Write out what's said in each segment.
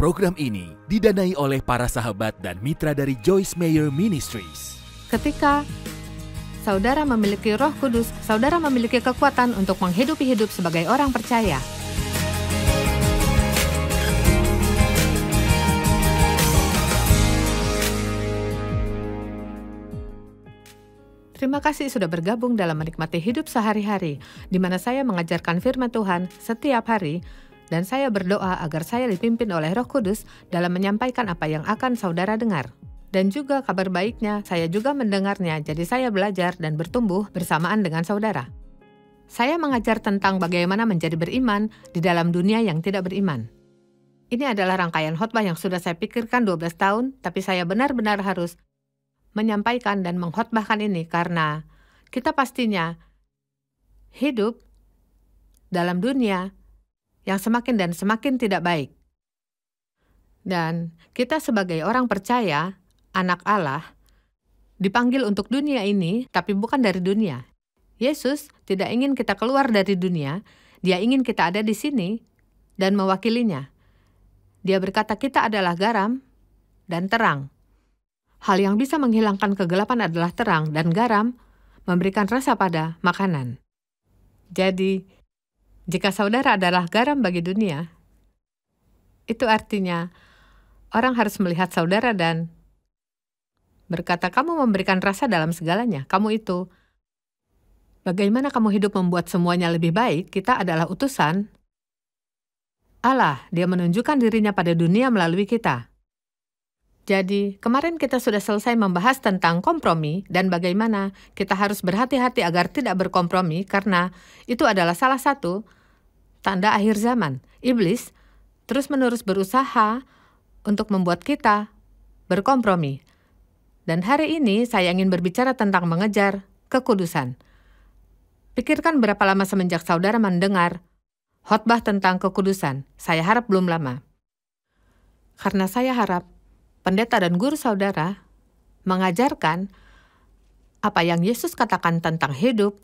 Program ini didanai oleh para sahabat dan mitra dari Joyce Mayer Ministries. Ketika saudara memiliki Roh Kudus, saudara memiliki kekuatan untuk menghidupi hidup sebagai orang percaya. Terima kasih sudah bergabung dalam menikmati hidup sehari-hari, di mana saya mengajarkan firman Tuhan setiap hari dan saya berdoa agar saya dipimpin oleh Roh Kudus dalam menyampaikan apa yang akan saudara dengar. Dan juga kabar baiknya, saya juga mendengarnya, jadi saya belajar dan bertumbuh bersamaan dengan saudara. Saya mengajar tentang bagaimana menjadi beriman di dalam dunia yang tidak beriman. Ini adalah rangkaian khotbah yang sudah saya pikirkan 12 tahun, tapi saya benar-benar harus menyampaikan dan mengkhotbahkan ini karena kita pastinya hidup dalam dunia yang semakin dan semakin tidak baik. Dan kita sebagai orang percaya, anak Allah, dipanggil untuk dunia ini, tapi bukan dari dunia. Yesus tidak ingin kita keluar dari dunia, dia ingin kita ada di sini dan mewakilinya. Dia berkata kita adalah garam dan terang. Hal yang bisa menghilangkan kegelapan adalah terang dan garam memberikan rasa pada makanan. Jadi, jika saudara adalah garam bagi dunia, itu artinya orang harus melihat saudara dan berkata, "Kamu memberikan rasa dalam segalanya, kamu itu." Bagaimana kamu hidup membuat semuanya lebih baik? Kita adalah utusan. Allah, Dia menunjukkan dirinya pada dunia melalui kita. Jadi, kemarin kita sudah selesai membahas tentang kompromi dan bagaimana kita harus berhati-hati agar tidak berkompromi karena itu adalah salah satu tanda akhir zaman. Iblis terus-menerus berusaha untuk membuat kita berkompromi. Dan hari ini saya ingin berbicara tentang mengejar kekudusan. Pikirkan berapa lama semenjak saudara mendengar khotbah tentang kekudusan. Saya harap belum lama. Karena saya harap pendeta dan guru saudara mengajarkan apa yang Yesus katakan tentang hidup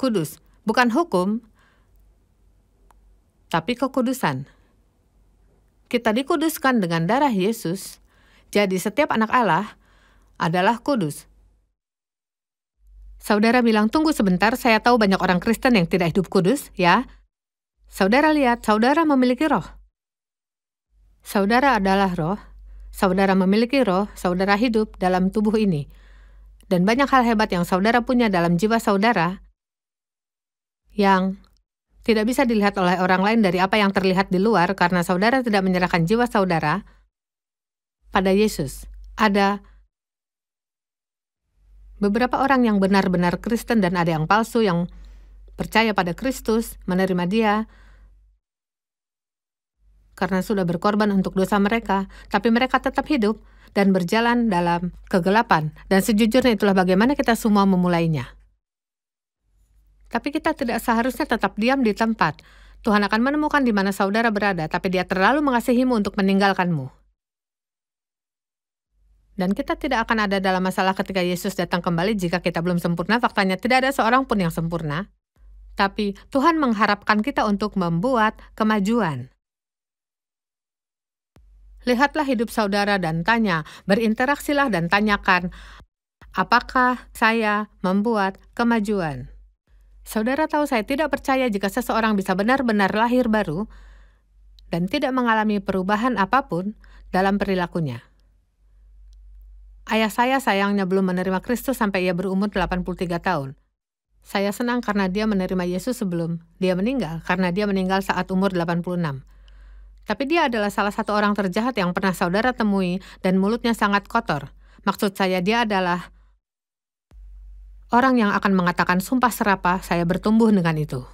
kudus, bukan hukum, tapi kekudusan. Kita dikuduskan dengan darah Yesus, jadi setiap anak Allah adalah kudus. Saudara bilang, tunggu sebentar, saya tahu banyak orang Kristen yang tidak hidup kudus, ya. Saudara lihat, saudara memiliki roh. Saudara adalah roh, saudara memiliki roh, saudara hidup dalam tubuh ini. Dan banyak hal hebat yang saudara punya dalam jiwa saudara yang tidak bisa dilihat oleh orang lain dari apa yang terlihat di luar karena saudara tidak menyerahkan jiwa saudara pada Yesus. Ada beberapa orang yang benar-benar Kristen dan ada yang palsu yang percaya pada Kristus, menerima dia, karena sudah berkorban untuk dosa mereka, tapi mereka tetap hidup dan berjalan dalam kegelapan. Dan sejujurnya itulah bagaimana kita semua memulainya. Tapi kita tidak seharusnya tetap diam di tempat. Tuhan akan menemukan di mana saudara berada, tapi dia terlalu mengasihimu untuk meninggalkanmu. Dan kita tidak akan ada dalam masalah ketika Yesus datang kembali jika kita belum sempurna. Faktanya tidak ada seorang pun yang sempurna. Tapi Tuhan mengharapkan kita untuk membuat kemajuan. Lihatlah hidup saudara dan tanya, berinteraksilah dan tanyakan, apakah saya membuat kemajuan? Saudara tahu saya tidak percaya jika seseorang bisa benar-benar lahir baru dan tidak mengalami perubahan apapun dalam perilakunya. Ayah saya sayangnya belum menerima Kristus sampai ia berumur 83 tahun. Saya senang karena dia menerima Yesus sebelum dia meninggal, karena dia meninggal saat umur 86. Tapi dia adalah salah satu orang terjahat yang pernah saudara temui dan mulutnya sangat kotor. Maksud saya dia adalah orang yang akan mengatakan sumpah serapa saya bertumbuh dengan itu.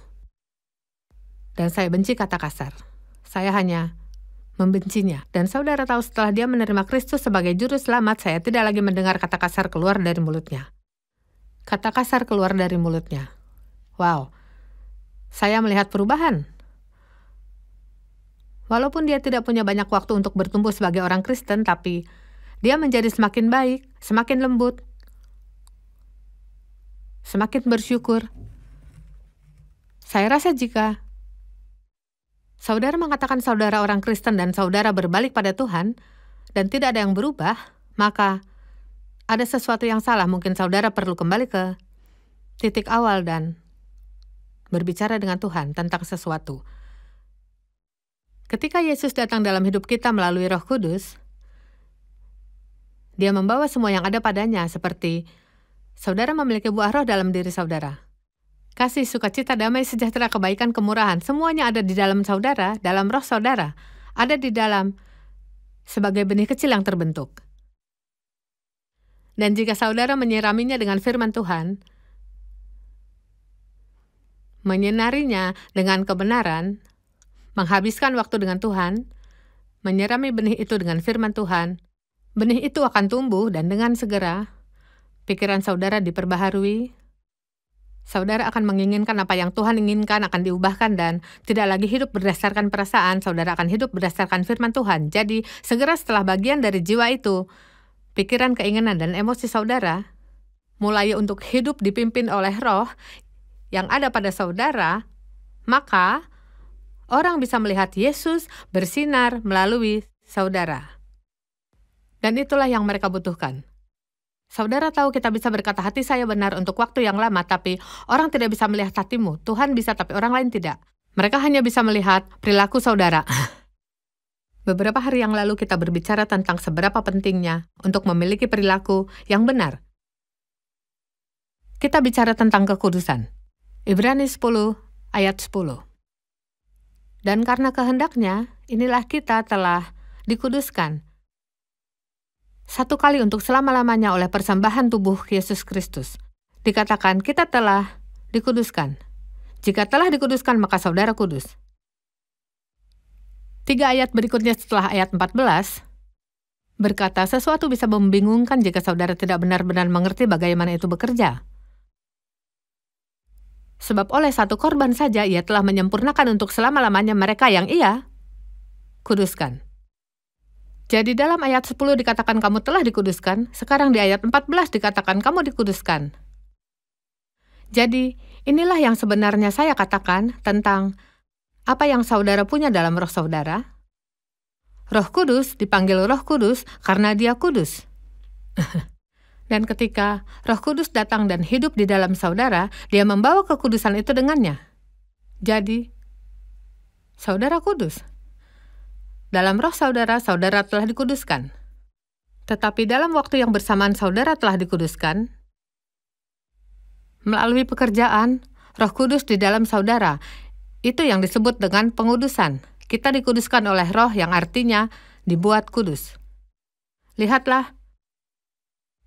Dan saya benci kata kasar. Saya hanya membencinya. Dan saudara tahu setelah dia menerima Kristus sebagai juru selamat, saya tidak lagi mendengar kata kasar keluar dari mulutnya. Kata kasar keluar dari mulutnya. Wow, saya melihat perubahan. Walaupun dia tidak punya banyak waktu untuk bertumbuh sebagai orang Kristen, tapi dia menjadi semakin baik, semakin lembut, semakin bersyukur. Saya rasa jika saudara mengatakan saudara orang Kristen dan saudara berbalik pada Tuhan, dan tidak ada yang berubah, maka ada sesuatu yang salah. Mungkin saudara perlu kembali ke titik awal dan berbicara dengan Tuhan tentang sesuatu. Ketika Yesus datang dalam hidup kita melalui Roh Kudus, Dia membawa semua yang ada padanya, seperti Saudara memiliki buah roh dalam diri saudara. Kasih, sukacita, damai, sejahtera, kebaikan, kemurahan, semuanya ada di dalam saudara, dalam roh saudara, ada di dalam sebagai benih kecil yang terbentuk. Dan jika saudara menyiraminya dengan firman Tuhan, menyinarinya dengan kebenaran, menghabiskan waktu dengan Tuhan, menyirami benih itu dengan firman Tuhan, benih itu akan tumbuh dan dengan segera pikiran saudara diperbaharui, saudara akan menginginkan apa yang Tuhan inginkan akan diubahkan dan tidak lagi hidup berdasarkan perasaan, saudara akan hidup berdasarkan firman Tuhan. Jadi, segera setelah bagian dari jiwa itu, pikiran, keinginan, dan emosi saudara mulai untuk hidup dipimpin oleh roh yang ada pada saudara, maka orang bisa melihat Yesus bersinar melalui saudara. Dan itulah yang mereka butuhkan. Saudara tahu kita bisa berkata hati saya benar untuk waktu yang lama, tapi orang tidak bisa melihat hatimu. Tuhan bisa, tapi orang lain tidak. Mereka hanya bisa melihat perilaku saudara. Beberapa hari yang lalu kita berbicara tentang seberapa pentingnya untuk memiliki perilaku yang benar. Kita bicara tentang kekudusan. Ibrani 10 ayat 10. Dan karena kehendaknya, inilah kita telah dikuduskan satu kali untuk selama-lamanya oleh persembahan tubuh Yesus Kristus. Dikatakan kita telah dikuduskan. Jika telah dikuduskan, maka saudara kudus. Tiga ayat berikutnya setelah ayat 14, berkata sesuatu bisa membingungkan jika saudara tidak benar-benar mengerti bagaimana itu bekerja. Sebab oleh satu korban saja ia telah menyempurnakan untuk selama-lamanya mereka yang ia kuduskan. Jadi dalam ayat 10 dikatakan kamu telah dikuduskan, sekarang di ayat 14 dikatakan kamu dikuduskan. Jadi, inilah yang sebenarnya saya katakan tentang apa yang saudara punya dalam roh saudara. Roh Kudus dipanggil Roh Kudus karena dia kudus. dan ketika Roh Kudus datang dan hidup di dalam saudara, dia membawa kekudusan itu dengannya. Jadi, saudara kudus. Dalam roh saudara, saudara telah dikuduskan. Tetapi dalam waktu yang bersamaan saudara telah dikuduskan, melalui pekerjaan, roh kudus di dalam saudara, itu yang disebut dengan pengudusan. Kita dikuduskan oleh roh yang artinya dibuat kudus. Lihatlah,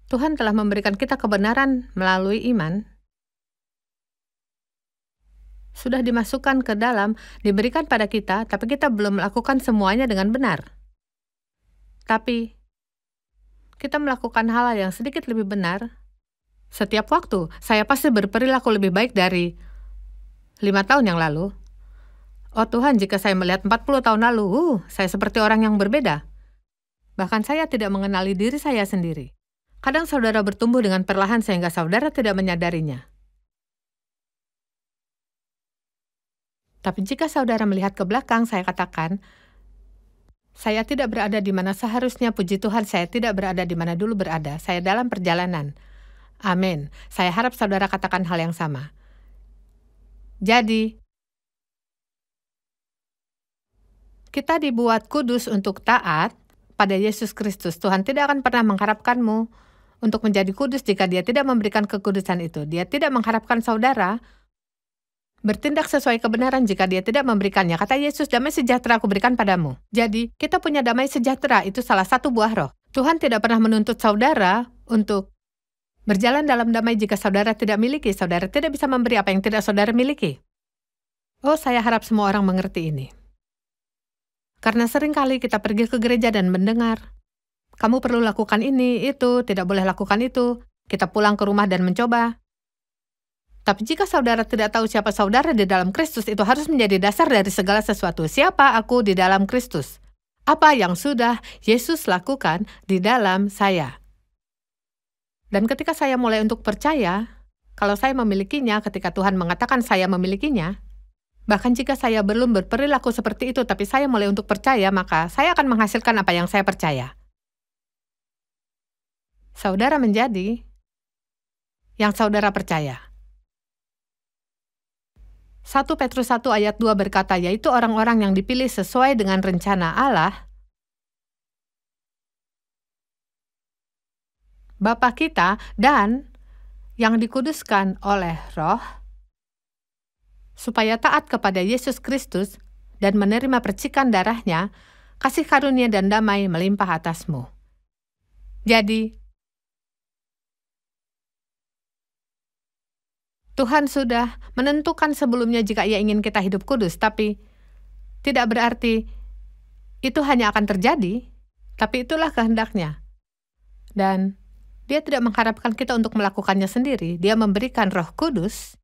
Tuhan telah memberikan kita kebenaran melalui iman, sudah dimasukkan ke dalam, diberikan pada kita, tapi kita belum melakukan semuanya dengan benar. Tapi, kita melakukan hal yang sedikit lebih benar. Setiap waktu, saya pasti berperilaku lebih baik dari lima tahun yang lalu. Oh Tuhan, jika saya melihat 40 tahun lalu, uh, saya seperti orang yang berbeda. Bahkan saya tidak mengenali diri saya sendiri. Kadang saudara bertumbuh dengan perlahan sehingga saudara tidak menyadarinya. Tapi jika saudara melihat ke belakang, saya katakan, saya tidak berada di mana seharusnya, puji Tuhan, saya tidak berada di mana dulu berada. Saya dalam perjalanan. Amin. Saya harap saudara katakan hal yang sama. Jadi, kita dibuat kudus untuk taat pada Yesus Kristus. Tuhan tidak akan pernah mengharapkanmu untuk menjadi kudus jika dia tidak memberikan kekudusan itu. Dia tidak mengharapkan saudara bertindak sesuai kebenaran jika dia tidak memberikannya. Kata Yesus, damai sejahtera aku berikan padamu. Jadi, kita punya damai sejahtera, itu salah satu buah roh. Tuhan tidak pernah menuntut saudara untuk berjalan dalam damai jika saudara tidak miliki. Saudara tidak bisa memberi apa yang tidak saudara miliki. Oh, saya harap semua orang mengerti ini. Karena seringkali kita pergi ke gereja dan mendengar, kamu perlu lakukan ini, itu, tidak boleh lakukan itu. Kita pulang ke rumah dan mencoba, tapi jika saudara tidak tahu siapa saudara di dalam Kristus, itu harus menjadi dasar dari segala sesuatu. Siapa aku di dalam Kristus? Apa yang sudah Yesus lakukan di dalam saya? Dan ketika saya mulai untuk percaya, kalau saya memilikinya, ketika Tuhan mengatakan saya memilikinya, bahkan jika saya belum berperilaku seperti itu, tapi saya mulai untuk percaya, maka saya akan menghasilkan apa yang saya percaya. Saudara menjadi yang saudara percaya. 1 Petrus 1 ayat 2 berkata, yaitu orang-orang yang dipilih sesuai dengan rencana Allah, Bapa kita dan yang dikuduskan oleh roh, supaya taat kepada Yesus Kristus dan menerima percikan darahnya, kasih karunia dan damai melimpah atasmu. Jadi, Tuhan sudah menentukan sebelumnya jika Ia ingin kita hidup kudus, tapi tidak berarti itu hanya akan terjadi, tapi itulah kehendaknya. Dan Dia tidak mengharapkan kita untuk melakukannya sendiri. Dia memberikan Roh Kudus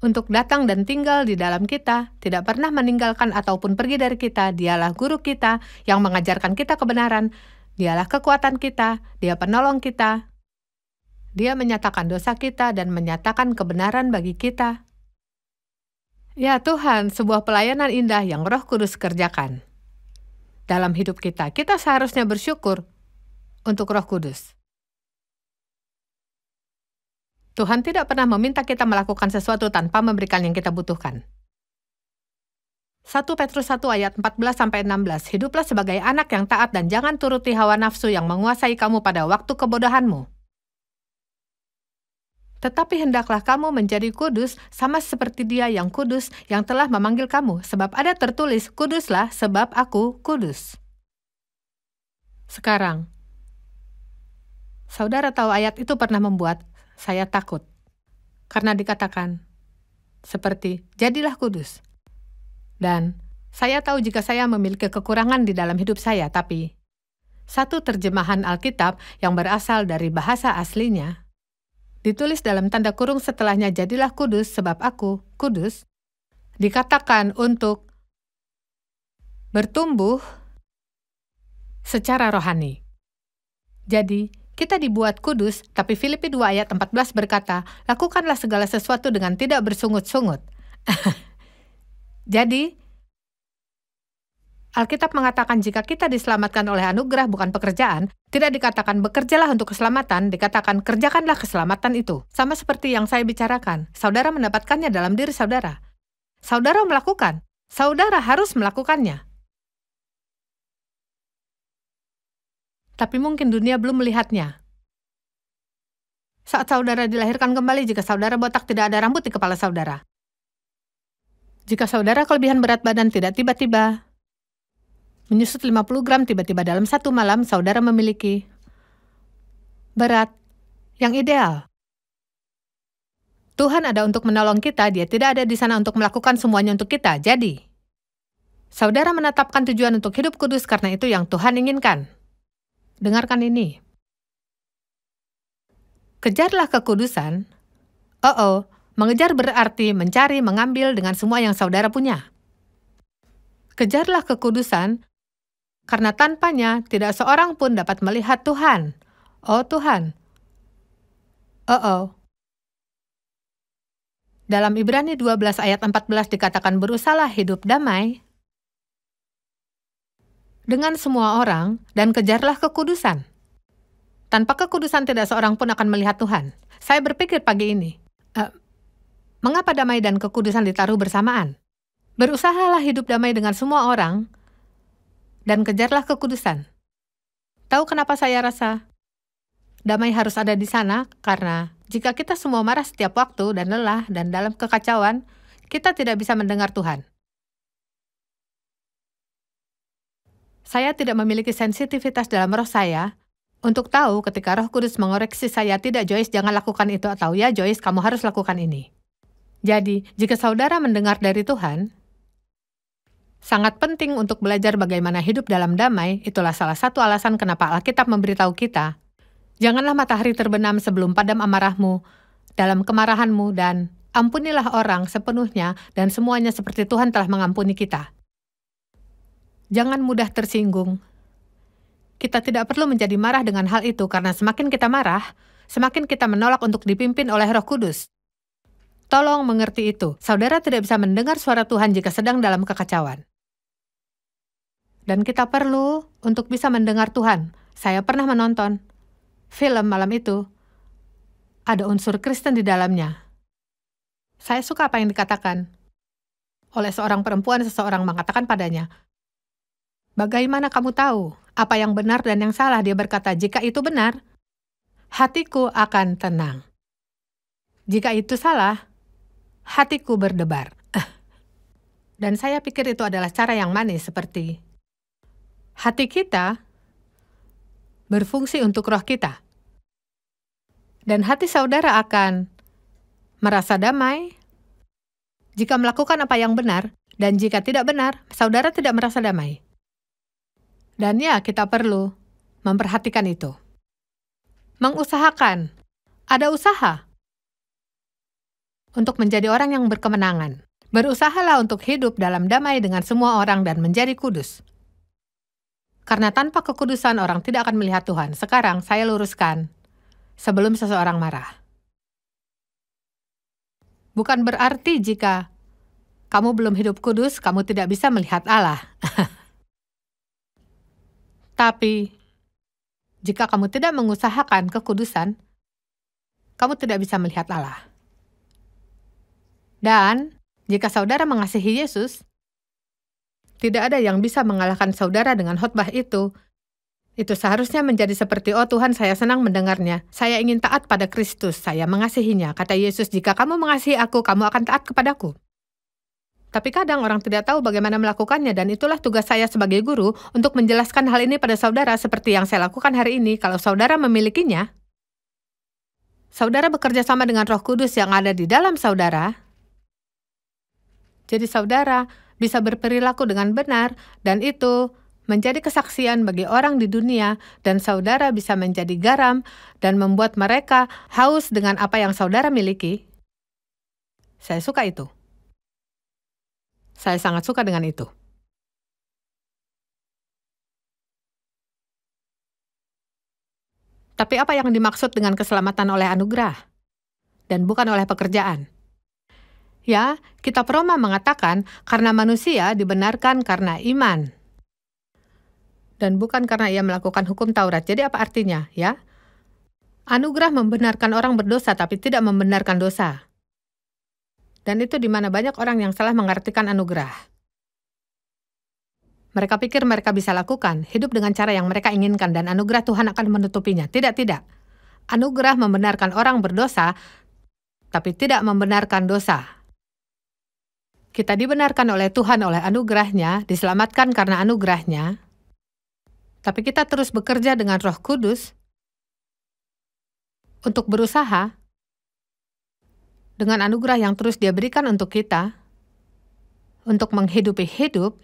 untuk datang dan tinggal di dalam kita, tidak pernah meninggalkan ataupun pergi dari kita. Dialah guru kita yang mengajarkan kita kebenaran, dialah kekuatan kita, dia penolong kita, dia menyatakan dosa kita dan menyatakan kebenaran bagi kita. Ya Tuhan, sebuah pelayanan indah yang Roh Kudus kerjakan. Dalam hidup kita, kita seharusnya bersyukur untuk Roh Kudus. Tuhan tidak pernah meminta kita melakukan sesuatu tanpa memberikan yang kita butuhkan. 1 Petrus 1 ayat 14-16 Hiduplah sebagai anak yang taat dan jangan turuti hawa nafsu yang menguasai kamu pada waktu kebodohanmu. Tetapi hendaklah kamu menjadi kudus sama seperti dia yang kudus yang telah memanggil kamu, sebab ada tertulis, kuduslah sebab aku kudus. Sekarang, saudara tahu ayat itu pernah membuat saya takut. Karena dikatakan, seperti, jadilah kudus. Dan, saya tahu jika saya memiliki kekurangan di dalam hidup saya, tapi satu terjemahan Alkitab yang berasal dari bahasa aslinya ditulis dalam tanda kurung setelahnya jadilah kudus sebab aku kudus, dikatakan untuk bertumbuh secara rohani. Jadi, kita dibuat kudus, tapi Filipi 2 ayat 14 berkata, lakukanlah segala sesuatu dengan tidak bersungut-sungut. Jadi, Alkitab mengatakan jika kita diselamatkan oleh anugerah bukan pekerjaan, tidak dikatakan bekerjalah untuk keselamatan, dikatakan kerjakanlah keselamatan itu. Sama seperti yang saya bicarakan, saudara mendapatkannya dalam diri saudara. Saudara melakukan, saudara harus melakukannya. Tapi mungkin dunia belum melihatnya. Saat saudara dilahirkan kembali jika saudara botak tidak ada rambut di kepala saudara. Jika saudara kelebihan berat badan tidak tiba-tiba Menyusut 50 gram tiba-tiba dalam satu malam saudara memiliki berat yang ideal. Tuhan ada untuk menolong kita, dia tidak ada di sana untuk melakukan semuanya untuk kita. Jadi, saudara menetapkan tujuan untuk hidup kudus karena itu yang Tuhan inginkan. Dengarkan ini. Kejarlah kekudusan. Oh, oh mengejar berarti mencari, mengambil dengan semua yang saudara punya. Kejarlah kekudusan, karena tanpanya tidak seorang pun dapat melihat Tuhan. Oh Tuhan. Oh oh. Dalam Ibrani 12 ayat 14 dikatakan berusahalah hidup damai dengan semua orang dan kejarlah kekudusan. Tanpa kekudusan tidak seorang pun akan melihat Tuhan. Saya berpikir pagi ini, uh, mengapa damai dan kekudusan ditaruh bersamaan? Berusahalah hidup damai dengan semua orang dan kejarlah kekudusan. Tahu kenapa saya rasa damai harus ada di sana? Karena jika kita semua marah setiap waktu dan lelah dan dalam kekacauan, kita tidak bisa mendengar Tuhan. Saya tidak memiliki sensitivitas dalam roh saya untuk tahu ketika Roh Kudus mengoreksi saya tidak Joyce jangan lakukan itu atau ya Joyce kamu harus lakukan ini. Jadi, jika saudara mendengar dari Tuhan, Sangat penting untuk belajar bagaimana hidup dalam damai, itulah salah satu alasan kenapa Alkitab memberitahu kita. Janganlah matahari terbenam sebelum padam amarahmu, dalam kemarahanmu, dan ampunilah orang sepenuhnya dan semuanya seperti Tuhan telah mengampuni kita. Jangan mudah tersinggung. Kita tidak perlu menjadi marah dengan hal itu karena semakin kita marah, semakin kita menolak untuk dipimpin oleh roh kudus. Tolong mengerti itu. Saudara tidak bisa mendengar suara Tuhan jika sedang dalam kekacauan. Dan kita perlu untuk bisa mendengar Tuhan. Saya pernah menonton film malam itu. Ada unsur Kristen di dalamnya. Saya suka apa yang dikatakan oleh seorang perempuan, seseorang mengatakan padanya, "Bagaimana kamu tahu apa yang benar dan yang salah?" Dia berkata, "Jika itu benar, hatiku akan tenang. Jika itu salah, hatiku berdebar." dan saya pikir itu adalah cara yang manis, seperti Hati kita berfungsi untuk roh kita. Dan hati saudara akan merasa damai jika melakukan apa yang benar, dan jika tidak benar, saudara tidak merasa damai. Dan ya, kita perlu memperhatikan itu. Mengusahakan, ada usaha untuk menjadi orang yang berkemenangan. Berusahalah untuk hidup dalam damai dengan semua orang dan menjadi kudus. Karena tanpa kekudusan orang tidak akan melihat Tuhan. Sekarang saya luruskan sebelum seseorang marah. Bukan berarti jika kamu belum hidup kudus, kamu tidak bisa melihat Allah. Tapi jika kamu tidak mengusahakan kekudusan, kamu tidak bisa melihat Allah. Dan jika saudara mengasihi Yesus, tidak ada yang bisa mengalahkan saudara dengan khotbah itu. Itu seharusnya menjadi seperti, oh Tuhan saya senang mendengarnya. Saya ingin taat pada Kristus, saya mengasihinya. Kata Yesus, jika kamu mengasihi aku, kamu akan taat kepadaku. Tapi kadang orang tidak tahu bagaimana melakukannya dan itulah tugas saya sebagai guru untuk menjelaskan hal ini pada saudara seperti yang saya lakukan hari ini kalau saudara memilikinya. Saudara bekerja sama dengan roh kudus yang ada di dalam saudara. Jadi saudara, bisa berperilaku dengan benar, dan itu menjadi kesaksian bagi orang di dunia, dan saudara bisa menjadi garam dan membuat mereka haus dengan apa yang saudara miliki. Saya suka itu. Saya sangat suka dengan itu. Tapi apa yang dimaksud dengan keselamatan oleh anugerah dan bukan oleh pekerjaan? Ya, kitab Roma mengatakan karena manusia dibenarkan karena iman. Dan bukan karena ia melakukan hukum Taurat. Jadi apa artinya, ya? Anugerah membenarkan orang berdosa tapi tidak membenarkan dosa. Dan itu di mana banyak orang yang salah mengartikan anugerah. Mereka pikir mereka bisa lakukan, hidup dengan cara yang mereka inginkan dan anugerah Tuhan akan menutupinya. Tidak, tidak. Anugerah membenarkan orang berdosa, tapi tidak membenarkan dosa kita dibenarkan oleh Tuhan oleh anugerahnya, diselamatkan karena anugerahnya, tapi kita terus bekerja dengan roh kudus untuk berusaha dengan anugerah yang terus dia berikan untuk kita, untuk menghidupi hidup,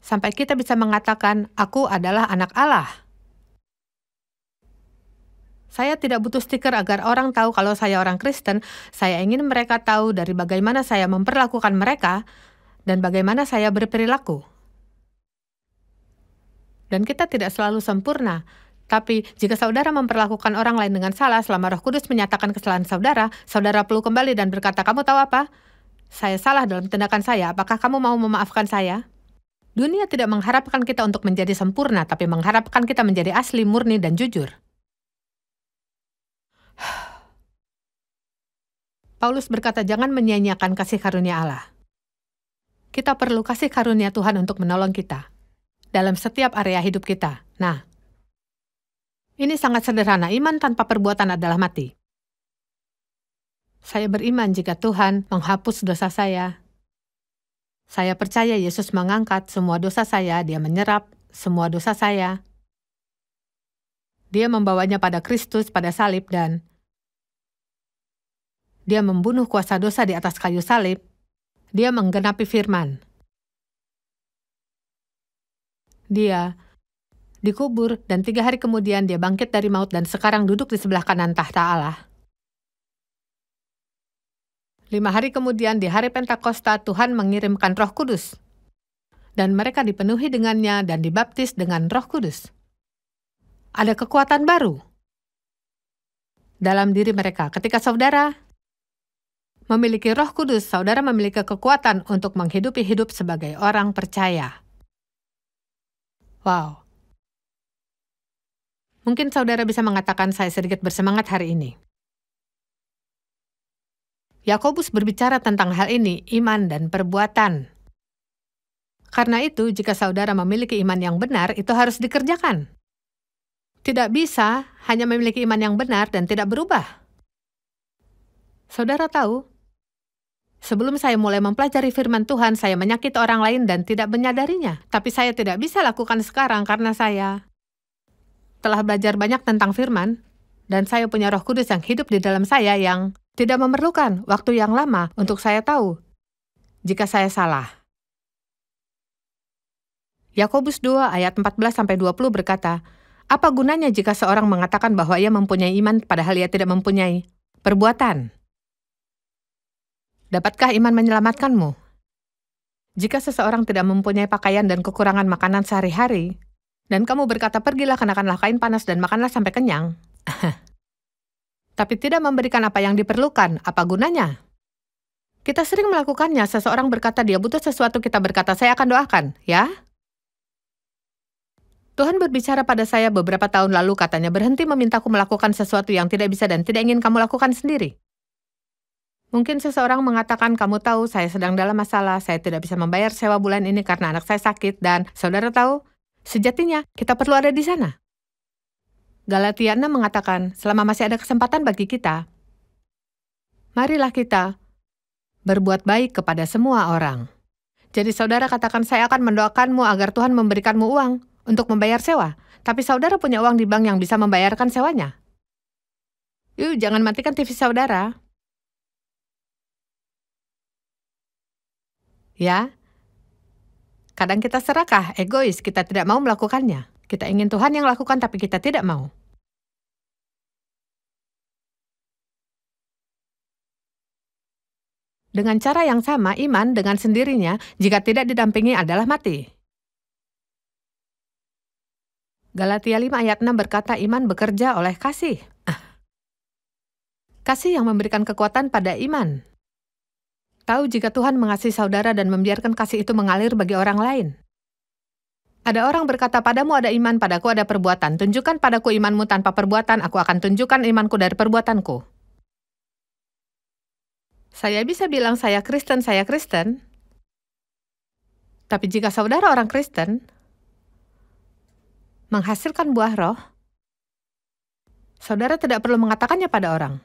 sampai kita bisa mengatakan, aku adalah anak Allah. Saya tidak butuh stiker agar orang tahu kalau saya orang Kristen. Saya ingin mereka tahu dari bagaimana saya memperlakukan mereka dan bagaimana saya berperilaku. Dan kita tidak selalu sempurna. Tapi jika saudara memperlakukan orang lain dengan salah selama Roh Kudus menyatakan kesalahan saudara, saudara perlu kembali dan berkata, "Kamu tahu apa? Saya salah dalam tindakan saya. Apakah kamu mau memaafkan saya?" Dunia tidak mengharapkan kita untuk menjadi sempurna, tapi mengharapkan kita menjadi asli, murni, dan jujur. Paulus berkata, "Jangan menyanyiakan kasih karunia Allah." Kita perlu kasih karunia Tuhan untuk menolong kita dalam setiap area hidup kita. Nah, ini sangat sederhana: iman tanpa perbuatan adalah mati. Saya beriman jika Tuhan menghapus dosa saya. Saya percaya Yesus mengangkat semua dosa saya, Dia menyerap semua dosa saya. Dia membawanya pada Kristus pada salib dan dia membunuh kuasa dosa di atas kayu salib. Dia menggenapi firman. Dia dikubur dan tiga hari kemudian dia bangkit dari maut dan sekarang duduk di sebelah kanan tahta Allah. Lima hari kemudian di hari Pentakosta, Tuhan mengirimkan roh kudus. Dan mereka dipenuhi dengannya dan dibaptis dengan roh kudus ada kekuatan baru dalam diri mereka. Ketika saudara memiliki Roh Kudus, saudara memiliki kekuatan untuk menghidupi hidup sebagai orang percaya. Wow. Mungkin saudara bisa mengatakan saya sedikit bersemangat hari ini. Yakobus berbicara tentang hal ini, iman dan perbuatan. Karena itu, jika saudara memiliki iman yang benar, itu harus dikerjakan tidak bisa hanya memiliki iman yang benar dan tidak berubah. Saudara tahu, sebelum saya mulai mempelajari firman Tuhan, saya menyakiti orang lain dan tidak menyadarinya. Tapi saya tidak bisa lakukan sekarang karena saya telah belajar banyak tentang firman, dan saya punya roh kudus yang hidup di dalam saya yang tidak memerlukan waktu yang lama untuk saya tahu jika saya salah. Yakobus 2 ayat 14 20 berkata, apa gunanya jika seorang mengatakan bahwa ia mempunyai iman padahal ia tidak mempunyai perbuatan? Dapatkah iman menyelamatkanmu? Jika seseorang tidak mempunyai pakaian dan kekurangan makanan sehari-hari, dan kamu berkata pergilah kenakanlah kain panas dan makanlah sampai kenyang, tapi tidak memberikan apa yang diperlukan, apa gunanya? Kita sering melakukannya, seseorang berkata dia butuh sesuatu, kita berkata saya akan doakan, ya? Tuhan berbicara pada saya beberapa tahun lalu katanya berhenti memintaku melakukan sesuatu yang tidak bisa dan tidak ingin kamu lakukan sendiri. Mungkin seseorang mengatakan, kamu tahu saya sedang dalam masalah, saya tidak bisa membayar sewa bulan ini karena anak saya sakit, dan saudara tahu, sejatinya kita perlu ada di sana. Galatia 6 mengatakan, selama masih ada kesempatan bagi kita, marilah kita berbuat baik kepada semua orang. Jadi saudara katakan, saya akan mendoakanmu agar Tuhan memberikanmu uang untuk membayar sewa, tapi saudara punya uang di bank yang bisa membayarkan sewanya. Yuk, jangan matikan TV saudara. Ya, kadang kita serakah, egois, kita tidak mau melakukannya. Kita ingin Tuhan yang lakukan, tapi kita tidak mau. Dengan cara yang sama, iman dengan sendirinya, jika tidak didampingi, adalah mati. Galatia 5 ayat 6 berkata iman bekerja oleh kasih. Kasih yang memberikan kekuatan pada iman. Tahu jika Tuhan mengasihi saudara dan membiarkan kasih itu mengalir bagi orang lain. Ada orang berkata padamu ada iman, padaku ada perbuatan. Tunjukkan padaku imanmu tanpa perbuatan, aku akan tunjukkan imanku dari perbuatanku. Saya bisa bilang saya Kristen, saya Kristen. Tapi jika saudara orang Kristen, menghasilkan buah roh, saudara tidak perlu mengatakannya pada orang.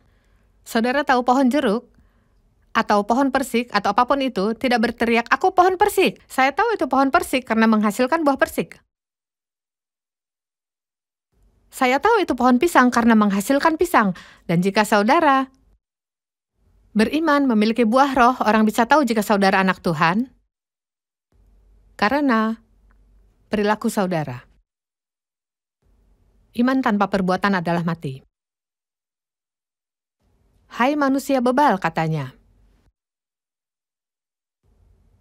Saudara tahu pohon jeruk, atau pohon persik, atau apapun itu, tidak berteriak, aku pohon persik. Saya tahu itu pohon persik karena menghasilkan buah persik. Saya tahu itu pohon pisang karena menghasilkan pisang. Dan jika saudara beriman memiliki buah roh, orang bisa tahu jika saudara anak Tuhan karena perilaku saudara. Iman tanpa perbuatan adalah mati. Hai manusia bebal, katanya.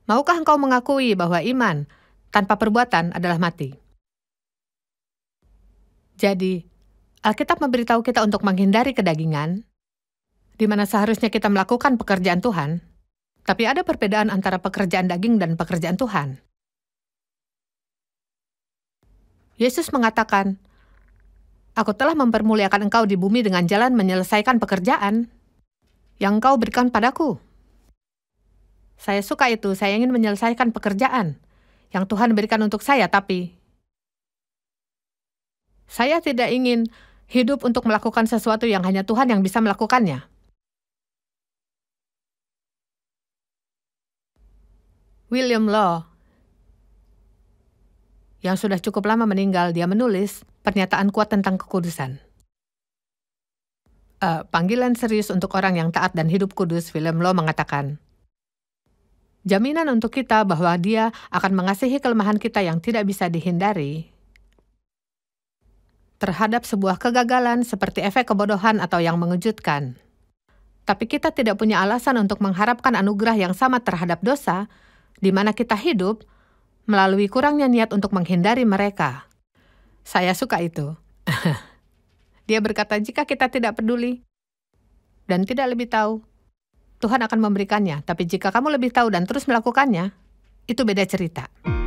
Maukah engkau mengakui bahwa iman tanpa perbuatan adalah mati? Jadi, Alkitab memberitahu kita untuk menghindari kedagingan, di mana seharusnya kita melakukan pekerjaan Tuhan, tapi ada perbedaan antara pekerjaan daging dan pekerjaan Tuhan. Yesus mengatakan, Aku telah mempermuliakan engkau di bumi dengan jalan menyelesaikan pekerjaan yang engkau berikan padaku. Saya suka itu, saya ingin menyelesaikan pekerjaan yang Tuhan berikan untuk saya, tapi saya tidak ingin hidup untuk melakukan sesuatu yang hanya Tuhan yang bisa melakukannya. William Law yang sudah cukup lama meninggal, dia menulis pernyataan kuat tentang kekudusan. Uh, panggilan serius untuk orang yang taat dan hidup kudus, film lo mengatakan, Jaminan untuk kita bahwa dia akan mengasihi kelemahan kita yang tidak bisa dihindari terhadap sebuah kegagalan seperti efek kebodohan atau yang mengejutkan. Tapi kita tidak punya alasan untuk mengharapkan anugerah yang sama terhadap dosa, di mana kita hidup, melalui kurangnya niat untuk menghindari mereka. Saya suka itu. Dia berkata, "Jika kita tidak peduli dan tidak lebih tahu, Tuhan akan memberikannya. Tapi jika kamu lebih tahu dan terus melakukannya, itu beda cerita."